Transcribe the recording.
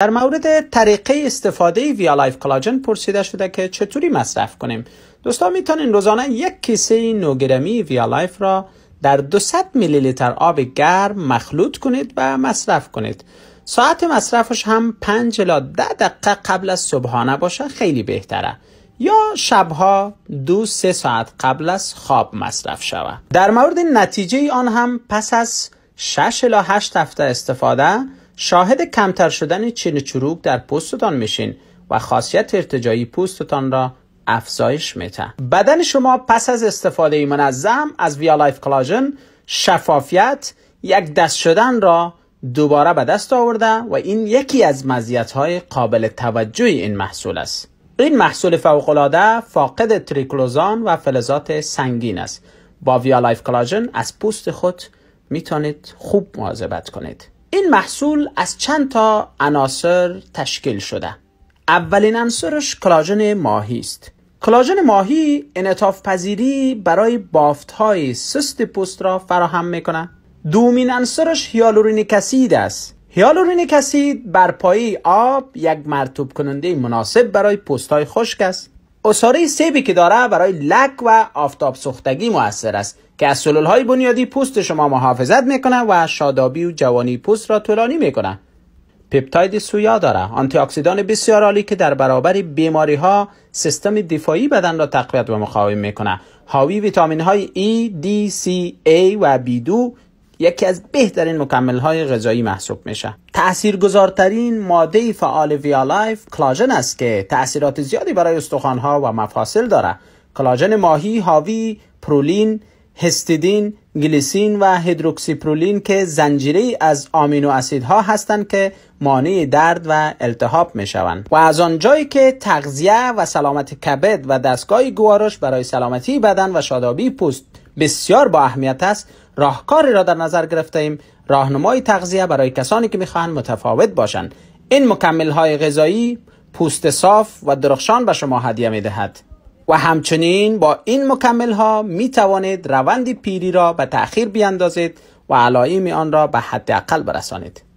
در مورد طریقه استفاده ویا لایف کلاژن پرسیده شده که چطوری مصرف کنیم دوستان میتونین روزانه یک کیسه نوگرمی ویا لایف را در 200 میلی لیتر آب گرم مخلوط کنید و مصرف کنید ساعت مصرفش هم 5 الی 10 دقیقه قبل از صبحانه باشه خیلی بهتره یا شبها دو سه ساعت قبل از خواب مصرف شود در مورد نتیجه آن هم پس از 6 الی 8 هفته استفاده شاهد کمتر شدن چین چروک در پوستتان میشین و خاصیت ارتجایی پوستتان را افزایش میده بدن شما پس از استفاده منظم از ویا لایف شفافیت یک دست شدن را دوباره به دست آورده و این یکی از مزیت های قابل توجه این محصول است این محصول فوقالعاده فاقد تریکلوزان و فلزات سنگین است با ویا لایف از پوست خود میتونید خوب مواظبت کنید این محصول از چند تا عناصر تشکیل شده اولین عنصرش کلاژن ماهی است کلاژن ماهی انعطاف پذیری برای بافت های سست پوست را فراهم میکنه دومین عنصرش هیالورونیک کسید است هیالورونیک کسید بر پایی آب یک مرتوب کننده مناسب برای پوست های خشک است اصاره سیبی که داره برای لک و آفتاب سختگی موثر است که از های بنیادی پوست شما محافظت میکنه و شادابی و جوانی پوست را طولانی میکنه پپتاید سویا داره آنتی اکسیدان بسیار عالی که در برابر بیماری ها سیستم دفاعی بدن را تقویت و مقاوم میکنه حاوی ویتامین های E, D, C, A و B2 یکی از بهترین مکمل های غذایی محسوب میشه تاثیرگذارترین ماده فعال ویالایف کلاژن است که تاثیرات زیادی برای ها و مفاصل داره کلاژن ماهی هاوی، پرولین هستیدین گلیسین و هیدروکسیپرولین که زنجیری از آمینو ها هستند که مانع درد و التهاب می شوند و از آنجایی که تغذیه و سلامت کبد و دستگاه گوارش برای سلامتی بدن و شادابی پوست بسیار با اهمیت است راهکاری را در نظر گرفته ایم راهنمای تغذیه برای کسانی که میخواهند متفاوت باشند این مکمل های غذایی پوست صاف و درخشان به شما هدیه می دهد و همچنین با این مکمل ها می توانید روند پیری را به تأخیر بیاندازید و علائم آن را به حداقل برسانید